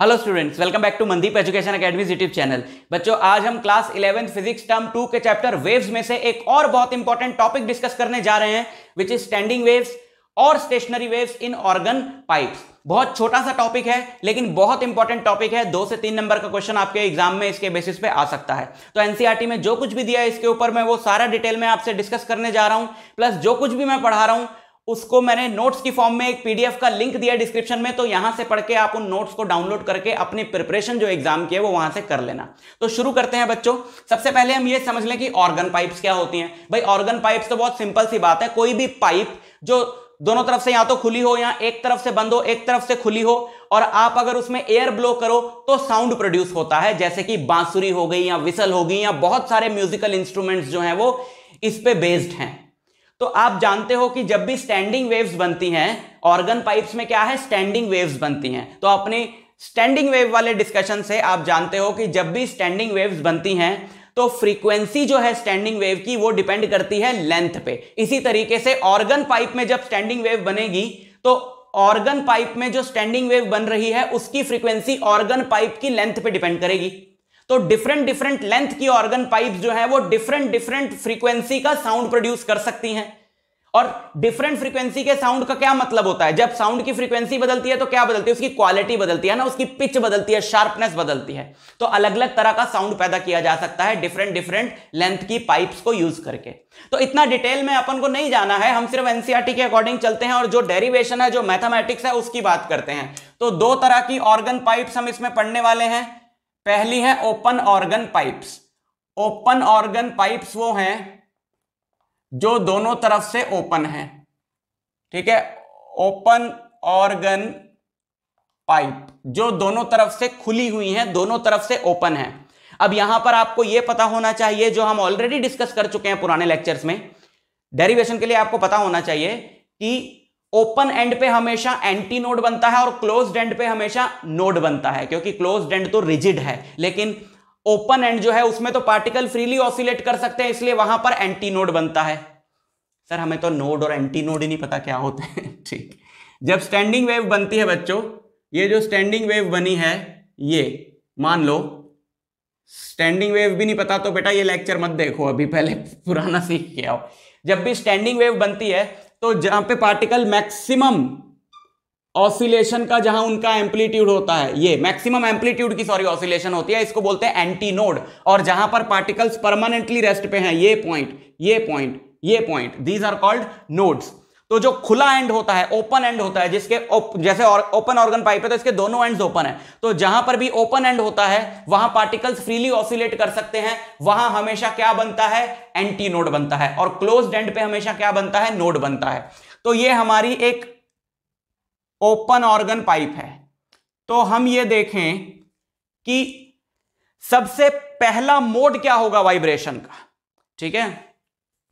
hello students welcome back to Mandeep education academy YouTube channel बच्चों आज हम class eleven physics term two के chapter waves में से एक और बहुत इंपॉर्टेंट टॉपिक डिस्कस करने जा रहे हैं विच इज स्टैंडिंग वेव्स और stationary waves in organ pipes बहुत छोटा सा टॉपिक है लेकिन बहुत इंपॉर्टेंट टॉपिक है दो से तीन नंबर का क्वेश्चन आपके एग्जाम में इसके बेसिस पे आ सकता है तो एनसीईआरटी e में जो कुछ भी दिया है इसके ऊपर मैं वो सारा डिटेल में आपसे डिस्कस करने जा रहा हूं प्लस जो कुछ भी मैं पढ़ा रहा हूं उसको मैंने नोट्स की फॉर्म में एक पीडीएफ का लिंक दिया डिस्क्रिप्शन में तो यहां से पढ़ के आप उन नोट्स को डाउनलोड करके अपनी प्रिपरेशन जो एग्जाम की है वो वहां से कर लेना तो शुरू करते हैं बच्चों सबसे पहले हम ये समझ लें कि ऑर्गन पाइप्स क्या होती हैं भाई ऑर्गन पाइप्स तो बहुत सिंपल सी बात है कोई भी पाइप जो दोनों तरफ से या तो खुली हो या एक तरफ से बंद हो एक तरफ से खुली हो और आप अगर उसमें एयर ब्लो करो तो साउंड प्रोड्यूस होता है जैसे कि बांसुरी हो गई या विसल हो गई या बहुत सारे म्यूजिकल इंस्ट्रूमेंट्स जो हैं वो इस पे बेस्ड हैं तो आप जानते हो कि जब भी स्टैंडिंग वेव्स बनती हैं ऑर्गन पाइप्स में क्या है स्टैंडिंग वेव्स बनती हैं तो अपने स्टैंडिंग वेव वाले डिस्कशन से आप जानते हो कि जब भी स्टैंडिंग वेव्स बनती हैं तो फ्रीक्वेंसी जो है स्टैंडिंग वेव की वो डिपेंड करती है लेंथ पे इसी तरीके से ऑर्गन पाइप में जब स्टैंडिंग वेव बनेगी तो ऑर्गन पाइप में जो स्टैंडिंग वेव बन रही है उसकी फ्रीक्वेंसी ऑर्गन पाइप की लेंथ पे डिपेंड करेगी तो डिफरेंट डिफरेंट लेंथ की ऑर्गन पाइप जो है वो डिफरेंट डिफरेंट फ्रीक्वेंसी का साउंड प्रोड्यूस कर सकती हैं और डिफरेंट फ्रीक्वेंसी के साउंड का क्या मतलब होता है जब साउंड की फ्रीक्वेंसी बदलती है तो क्या बदलती है उसकी क्वालिटी बदलती है ना उसकी पिच बदलती है शार्पनेस बदलती है तो अलग अलग तरह का साउंड पैदा किया जा सकता है डिफरेंट डिफरेंट लेंथ की पाइप्स को यूज करके तो इतना डिटेल में अपन को नहीं जाना है हम सिर्फ एनसीआरटी e के अकॉर्डिंग चलते हैं और जो डेरिवेशन है जो मैथमेटिक्स है उसकी बात करते हैं तो दो तरह की ऑर्गन पाइप्स हम इसमें पढ़ने वाले हैं पहली है open organ pipes open organ pipes वो हैं जो दोनों तरफ से ओपन हैं ठीक है ओपन ऑर्गन पाइप जो दोनों तरफ से खुली हुई हैं दोनों तरफ से ओपन है अब यहां पर आपको यह पता होना चाहिए जो हम ऑलरेडी डिस्कस कर चुके हैं पुराने लेक्चर्स में डेरिवेशन के लिए आपको पता होना चाहिए कि ओपन एंड पे हमेशा एंटी नोड बनता है और क्लोज एंड पे हमेशा नोड बनता है क्योंकि क्लोज एंड तो रिजिड है लेकिन ओपन एंड जो है उसमें तो पार्टिकल फ्रीली ऑसिलेट कर सकते हैं इसलिए वहां पर एंटी नोड बनता है सर हमें तो नोड और एंटी नोड ही नहीं पता क्या होते हैं ठीक जब स्टैंडिंग वेव बनती है बच्चों ये जो स्टैंडिंग वेव बनी है ये मान लो स्टैंडिंग वेव भी नहीं पता तो बेटा ये लेक्चर मत देखो अभी पहले पुराना सीख के आओ जब भी स्टैंडिंग वेव बनती है तो जहां पे पार्टिकल मैक्सिमम ऑसिलेशन का जहां उनका एम्पलीट्यूड होता है ये मैक्सिमम एम्पलीट्यूड की सॉरी ऑसिलेशन होती है इसको बोलते हैं एंटी नोड और जहां पर पार्टिकल्स परमानेंटली रेस्ट पे हैं ये पॉइंट ये पॉइंट ये point these are called nodes तो जो खुला एंड होता है ओपन एंड होता है जिसके जैसे ओपन ऑर्गन पाइप है तो इसके दोनों एंड्स ओपन है तो जहां पर भी ओपन एंड होता है वहां पार्टिकल्स फ्रीली ऑसिलेट कर सकते हैं वहां हमेशा क्या बनता है एंटी नोड बनता है और क्लोज एंड पे हमेशा क्या बनता है नोड बनता है तो ये हमारी एक ओपन ऑर्गन पाइप है तो हम ये देखें कि सबसे पहला मोड क्या होगा वाइब्रेशन का ठीक है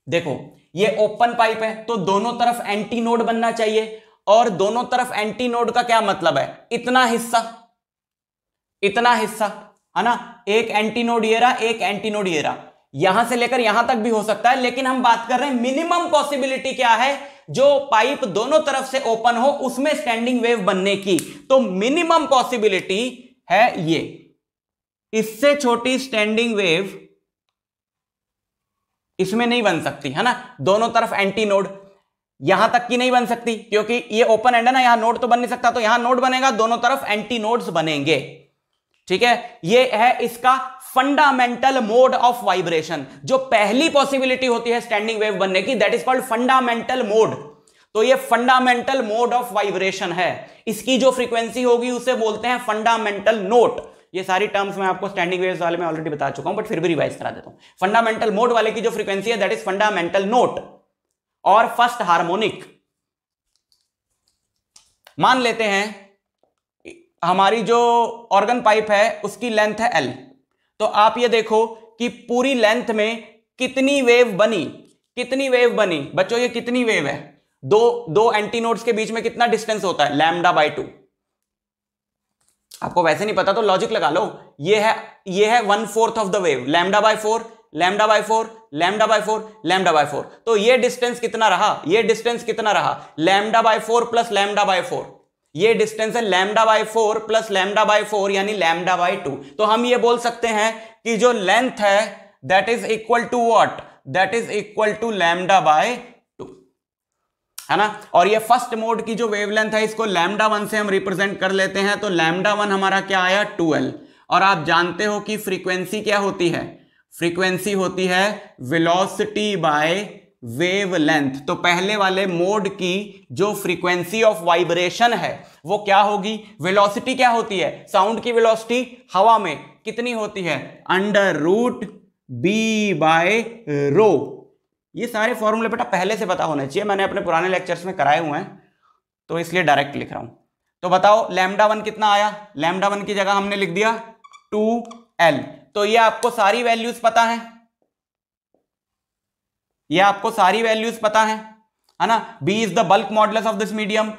देखो ये ओपन पाइप है तो दोनों तरफ एंटी नोड बनना चाहिए और दोनों तरफ एंटी नोड का क्या मतलब है इतना हिस्सा इतना हिस्सा है ना एक एंटी नोड ये रहा एक एंटी नोड ये रहा यहां से लेकर यहां तक भी हो सकता है लेकिन हम बात कर रहे हैं मिनिमम पॉसिबिलिटी क्या है जो पाइप दोनों तरफ से ओपन हो उसमें स्टैंडिंग वेव बनने की तो मिनिमम पॉसिबिलिटी है ये इससे छोटी स्टैंडिंग वेव इसमें नहीं बन सकती है ना दोनों तरफ एंटी नोड यहां तक की नहीं बन सकती क्योंकि ये ओपन एंड है ना यहां नोड तो बन नहीं सकता तो यहां नोड बनेगा दोनों तरफ एंटी नोड्स बनेंगे ठीक है ये है इसका फंडामेंटल मोड ऑफ वाइब्रेशन जो पहली पॉसिबिलिटी होती है स्टैंडिंग वेव बनने की that is called fundamental mode तो ये फंडामेंटल मोड ऑफ वाइब्रेशन है इसकी जो फ्रीक्वेंसी होगी उसे बोलते हैं फंडामेंटल नोट ये सारी टर्म्स मैं आपको स्टैंडिंग वेव्स वाले में ऑलरेडी बता चुका हूं बट फिर भी रिवाइज करा देता हूं फंडामेंटल मोड वाले की जो फ्रीक्वेंसी है दैट इज फंडामेंटल नोट और फर्स्ट हार्मोनिक मान लेते हैं हमारी जो ऑर्गन पाइप है उसकी लेंथ है एल तो आप ये देखो कि पूरी लेंथ में कितनी वेव बनी कितनी वेव बनी बच्चों ये कितनी वेव है दो दो एंटी नोड्स के बीच में कितना डिस्टेंस होता है लैमडा बाय टू आपको वैसे नहीं पता तो लॉजिक लगा लो ये है ये है one fourth of the wave lambda by four lambda by four lambda by four lambda by four तो ये डिस्टेंस कितना रहा ये डिस्टेंस कितना रहा lambda by four plus lambda by four ये डिस्टेंस है lambda by four plus lambda by four यानी लैमडा बाय टू तो हम ये बोल सकते हैं कि जो लेंथ है that is equal to what that is equal to lambda by है ना और ये फर्स्ट मोड की जो वेवलेंथ है इसको लैमडा वन से हम रिप्रेजेंट कर लेते हैं तो लैमडा वन हमारा क्या आया टूएल्व और आप जानते हो कि फ्रीक्वेंसी क्या होती है फ्रीक्वेंसी होती है विलोसिटी बाय वेव लेंथ तो पहले वाले मोड की जो फ्रीक्वेंसी ऑफ वाइब्रेशन है वो क्या होगी वेलोसिटी क्या होती है साउंड की वेलोसिटी हवा में कितनी होती है under root B by rho ये सारे फॉर्मूले बेटा पहले से पता होने चाहिए मैंने अपने पुराने लेक्चर्स में कराए हुए हैं तो इसलिए डायरेक्ट लिख रहा हूं तो बताओ लैमडा वन कितना आया लैमडा वन की जगह हमने लिख दिया टू एल तो ये आपको सारी वैल्यूज पता है ये आपको सारी वैल्यूज पता है है ना B is the bulk modulus of this medium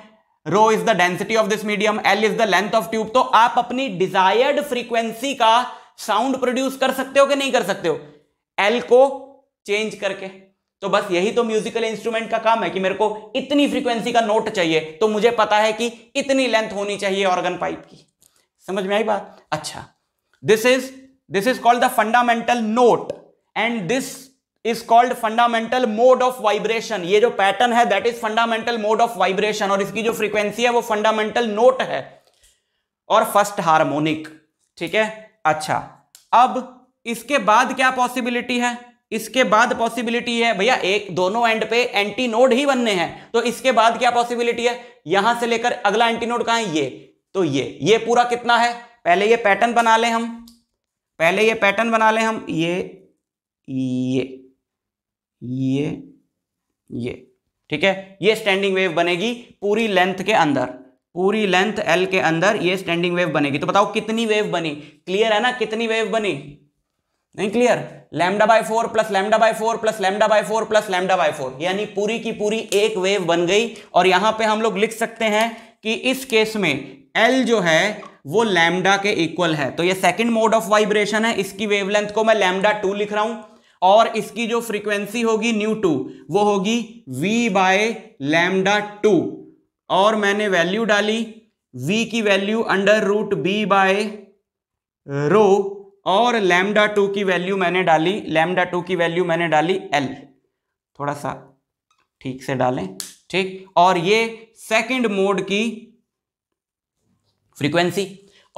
rho is the density of this medium L is the length of tube तो आप अपनी डिजायर्ड फ्रीक्वेंसी का साउंड प्रोड्यूस कर सकते हो कि नहीं कर सकते हो एल को चेंज करके तो बस यही तो म्यूजिकल इंस्ट्रूमेंट का काम है कि मेरे को इतनी फ्रीक्वेंसी का नोट चाहिए तो मुझे पता है कि इतनी लेंथ होनी चाहिए ऑर्गन पाइप की समझ में आई बात अच्छा this is this is called the fundamental note and this is called fundamental mode of vibration ये जो पैटर्न है that is fundamental mode of vibration और इसकी जो फ्रीक्वेंसी है वो फंडामेंटल नोट है और फर्स्ट हार्मोनिक ठीक है अच्छा अब इसके बाद क्या पॉसिबिलिटी है इसके बाद पॉसिबिलिटी है भैया एक दोनों एंड पे एंटी नोड ही बनने हैं तो इसके बाद क्या पॉसिबिलिटी है यहां से लेकर अगला एंटी नोड कहां है ये तो ये ये पूरा कितना है पहले ये पैटर्न बना ले हम पहले ये पैटर्न बना ले हम ये ये ये ये ठीक है ये स्टैंडिंग वेव बनेगी पूरी लेंथ के अंदर पूरी लेंथ एल के अंदर ये स्टैंडिंग वेव बनेगी तो बताओ कितनी वेव बनी क्लियर है ना कितनी वेव बनी नहीं clear lambda by four plus lambda by four plus lambda by four plus lambda by four यानी पूरी की पूरी एक वेव बन गई और यहां पे हम लोग लिख सकते हैं कि इस केस में एल जो है वो लैमडा के इक्वल है तो ये सेकंड मोड ऑफ वाइब्रेशन है इसकी वेवलेंथ को मैं लैमडा टू लिख रहा हूं और इसकी जो फ्रीक्वेंसी होगी न्यू टू वो होगी वी बाय लैमडा टू और मैंने वैल्यू डाली वी की value under root B by rho और लैमडा टू की वैल्यू मैंने डाली लैमडा टू की वैल्यू मैंने डाली एल थोड़ा सा ठीक से डालें ठीक और ये सेकंड मोड की फ्रीक्वेंसी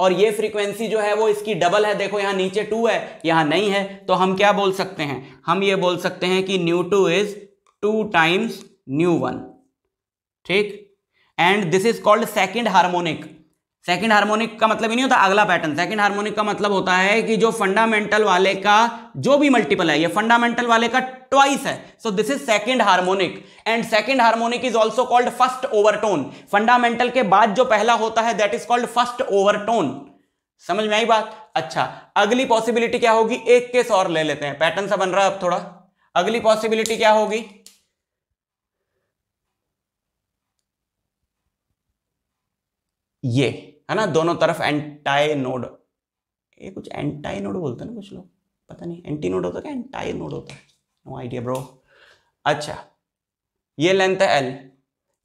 और ये फ्रीक्वेंसी जो है वो इसकी डबल है देखो यहां नीचे टू है यहां नहीं है तो हम क्या बोल सकते हैं हम ये बोल सकते हैं कि nu two is two times nu one ठीक and this is called second harmonic second harmonic का मतलब ही नहीं होता अगला पैटर्न सेकंड हार्मोनिक का मतलब होता है कि जो फंडामेंटल वाले का जो भी मल्टीपल है ये फंडामेंटल वाले का ट्वाइस है so this is second harmonic and second harmonic is also called first overtone fundamental के बाद जो पहला होता है that is called first overtone समझ में आई बात अच्छा अगली पॉसिबिलिटी क्या होगी एक केस और ले लेते हैं पैटर्न सा बन रहा है अब थोड़ा अगली पॉसिबिलिटी क्या होगी ये है ना दोनों तरफ एंटाई नोड ये कुछ एंटाई नोड बोलते हैं ना कुछ लोग पता नहीं एंटी नोड होता है क्या एंटाई नोड होता है नो आइडिया ब्रो अच्छा ये लेंथ है एल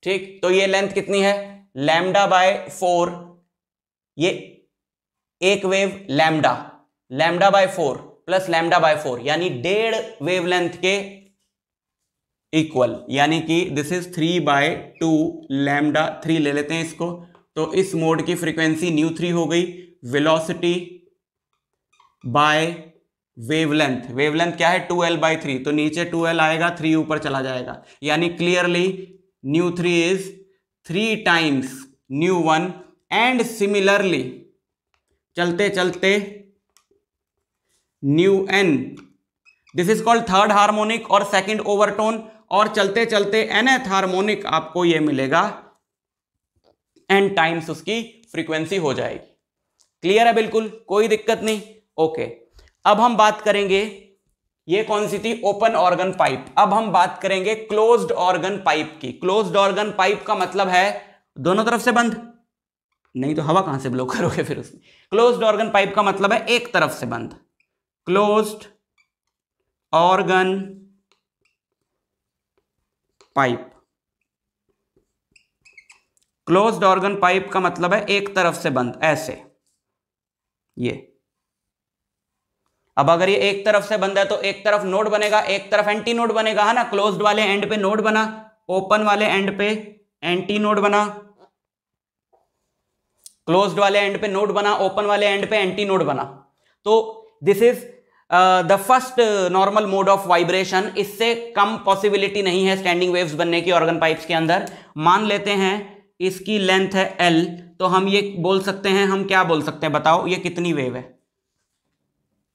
ठीक तो ये लेंथ कितनी है लैमडा बाय फोर ये एक wave lambda lambda by four plus lambda by four यानी डेढ़ वेवलेंथ के इक्वल यानी कि this is three by two lambda three ले लेते हैं इसको तो इस मोड की फ्रीक्वेंसी न्यू थ्री हो गई वेलोसिटी बाय वेवलेंथ वेवलेंथ क्या है टू एल बाई थ्री तो नीचे टू एल आएगा थ्री ऊपर चला जाएगा यानी clearly nu three is three times nu one and similarly चलते चलते nu n this is called third harmonic और सेकेंड ओवरटोन और चलते चलते एनएथ हार्मोनिक आपको ये मिलेगा एंड टाइम्स उसकी फ्रीक्वेंसी हो जाएगी क्लियर है बिल्कुल कोई दिक्कत नहीं ओके अब हम बात करेंगे ये कौन सी थी ओपन ऑर्गन पाइप अब हम बात करेंगे क्लोज्ड ऑर्गन पाइप की क्लोज्ड ऑर्गन पाइप का मतलब है दोनों तरफ से बंद नहीं तो हवा कहां से ब्लो करोगे फिर उसमें क्लोज्ड ऑर्गन पाइप का मतलब है एक तरफ से बंद closed organ pipe close organ pipe का मतलब है एक तरफ से बंद ऐसे ये अब अगर ये एक तरफ से बंद है तो एक तरफ नोड बनेगा एक तरफ एंटी नोड बनेगा है ना क्लोज्ड वाले एंड पे नोड बना ओपन वाले एंड पे एंटी नोड बना क्लोज्ड वाले एंड पे नोड बना ओपन वाले एंड पे एंटी नोड बना तो this is the first normal mode of vibration इससे कम पॉसिबिलिटी नहीं है स्टैंडिंग वेव्स बनने की ऑर्गन पाइप्स के अंदर मान लेते हैं इसकी लेंथ है एल तो हम ये बोल सकते हैं हम क्या बोल सकते हैं बताओ ये कितनी वेव है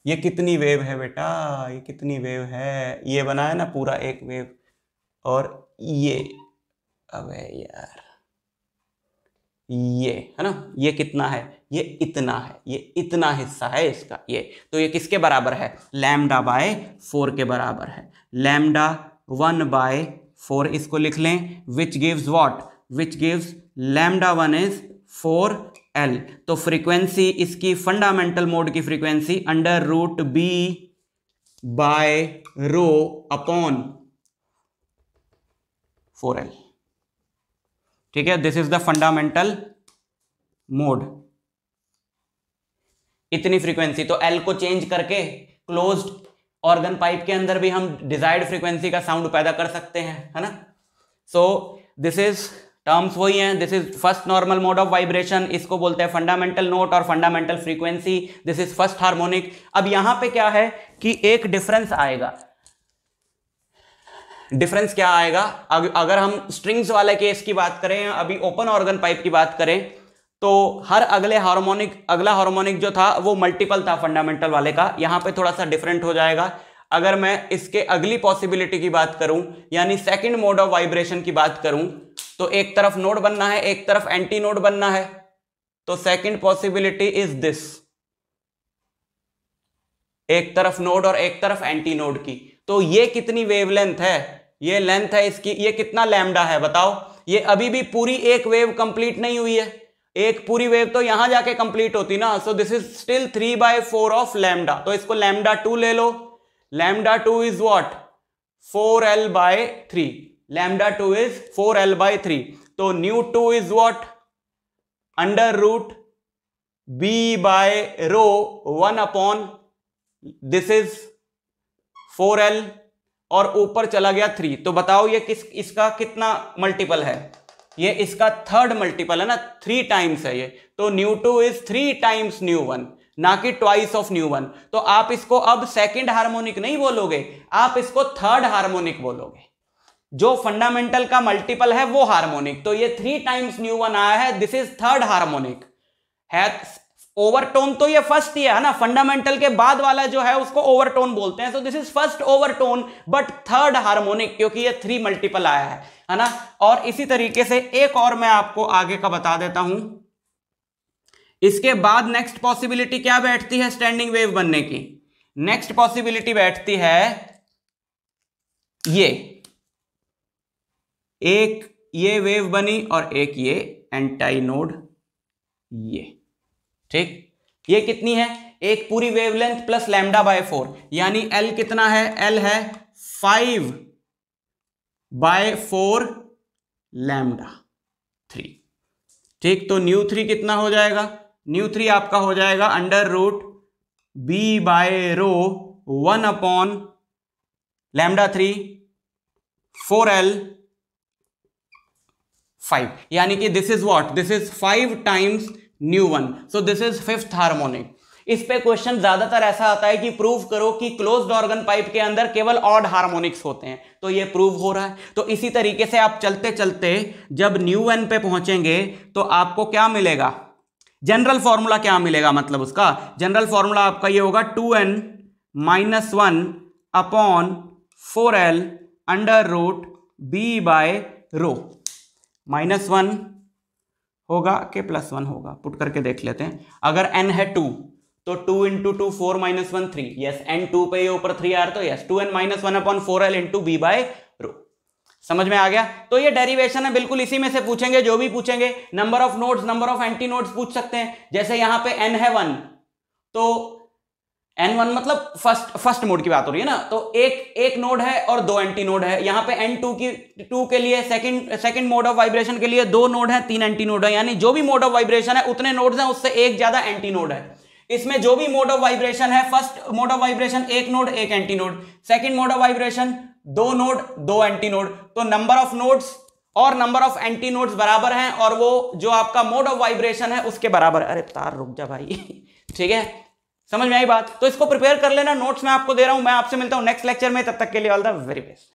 ये कितनी वेव है बेटा ये कितनी वेव है ये बना है ना पूरा एक वेव और ये अबे यार ये है ना ये कितना है ये इतना है ये इतना हिस्सा है इसका ये तो ये किसके बराबर है लैमडा बाय फोर के बराबर है लैमडा वन बाय फोर इसको लिख लें which gives what which gives lambda one is four L तो फ्रीक्वेंसी इसकी फंडामेंटल मोड की frequency under root B by rho upon four L ठीक है this is the fundamental mode इतनी frequency तो एल को चेंज करके क्लोज ऑर्गन पाइप के अंदर भी हम डिजायर्ड फ्रीक्वेंसी का साउंड पैदा कर सकते हैं है ना सो दिस इज टर्म्स वही हैं this is first normal mode of vibration इसको बोलते हैं फंडामेंटल नोट और fundamental frequency this is first harmonic अब यहां पे क्या है कि एक डिफरेंस आएगा डिफरेंस क्या आएगा अग, अगर हम स्ट्रिंग्स वाले केस की बात करें अभी ओपन ऑर्गन पाइप की बात करें तो हर अगले हार्मोनिक अगला हार्मोनिक जो था वो मल्टीपल था फंडामेंटल वाले का यहाँ पे थोड़ा सा डिफरेंट हो जाएगा अगर मैं इसके अगली पॉसिबिलिटी की बात करूं यानी सेकंड मोड ऑफ वाइब्रेशन की बात करूं तो एक तरफ नोड बनना है एक तरफ एंटी नोड बनना है तो सेकंड पॉसिबिलिटी इज दिस एक तरफ नोड और एक तरफ एंटी नोड की तो ये कितनी वेवलेंथ है ये लेंथ है इसकी ये कितना लैमडा है बताओ ये अभी भी पूरी एक वेव कंप्लीट नहीं हुई है एक पूरी वेव तो यहां जाके कंप्लीट होती ना so this is still three by four of lambda तो इसको लैमडा टू ले लो lambda two is what four L by three lambda two is four L by three तो nu two is what under root B by rho one upon this is four L और ऊपर चला गया three तो बताओ ये किस इसका कितना मल्टीपल है ये इसका थर्ड मल्टीपल है ना थ्री टाइम्स है ये तो nu two is three times nu one ना कि ट्वाइस ऑफ न्यू वन तो आप इसको अब सेकंड हार्मोनिक नहीं बोलोगे आप इसको थर्ड हार्मोनिक बोलोगे जो फंडामेंटल का मल्टीपल है वो हार्मोनिक तो ये थ्री टाइम्स न्यू वन आया है दिस इज थर्ड हार्मोनिक है ओवरटोन तो ये फर्स्ट ही है ना फंडामेंटल के बाद वाला जो है उसको ओवरटोन बोलते हैं so this is first overtone but third harmonic क्योंकि ये थ्री मल्टीपल आया है है ना और इसी तरीके से एक और मैं आपको आगे का बता देता हूं इसके बाद नेक्स्ट पॉसिबिलिटी क्या बैठती है स्टैंडिंग वेव बनने की नेक्स्ट पॉसिबिलिटी बैठती है ये एक ये वेव बनी और एक ये एंटाई नोड ये ठीक ये कितनी है एक पूरी wavelength plus lambda by four यानी एल कितना है एल है five by four lambda three ठीक तो न्यू थ्री कितना हो जाएगा न्यू थ्री आपका हो जाएगा under root B by rho one upon lambda three four L five यानी कि this is what this is five times nu one so this is fifth harmonic इस पे क्वेश्चन ज्यादातर ऐसा आता है कि प्रूव करो कि क्लोज्ड ऑर्गन पाइप के अंदर केवल ऑड हार्मोनिक्स होते हैं तो ये प्रूव हो रहा है तो इसी तरीके से आप चलते चलते जब न्यू वन पे पहुंचेंगे तो आपको क्या मिलेगा जनरल फॉर्मूला क्या मिलेगा मतलब उसका जनरल फॉर्मूला आपका ये होगा two n minus one upon four L under root B by rho minus one होगा के प्लस वन होगा पुट करके देख लेते हैं अगर एन है टू तो two into two four minus one three yes n two पे ऊपर थ्री आर तो yes two n minus one upon four L into B by rho समझ में आ गया तो ये डेरिवेशन है बिल्कुल इसी में से पूछेंगे जो भी पूछेंगे number of nodes number of antinodes पूछ सकते हैं जैसे यहां पे एन है वन तो एन वन मतलब फर्स्ट फर्स्ट मोड की बात हो रही है ना तो एक एक नोड है और दो एंटी नोड है यहाँ पे एन टू की टू के लिए second second mode of vibration के लिए दो नोड है तीन एंटी नोड है यानी जो भी मोड ऑफ वाइब्रेशन है उतने नोड्स हैं उससे एक ज्यादा एंटी नोड है इसमें जो भी मोड ऑफ वाइब्रेशन है फर्स्ट मोड ऑफ वाइब्रेशन एक नोड एक antinode second mode of vibration दो नोड दो एंटी नोड तो नंबर ऑफ नोड्स और नंबर ऑफ एंटी नोड्स बराबर हैं और वो जो आपका मोड ऑफ वाइब्रेशन है उसके बराबर अरे तार रुक जा भाई ठीक है समझ में आई बात तो इसको प्रिपेयर कर लेना नोट्स मैं आपको दे रहा हूं मैं आपसे मिलता हूं नेक्स्ट लेक्चर में तब तक के लिए ऑल द वेरी बेस्ट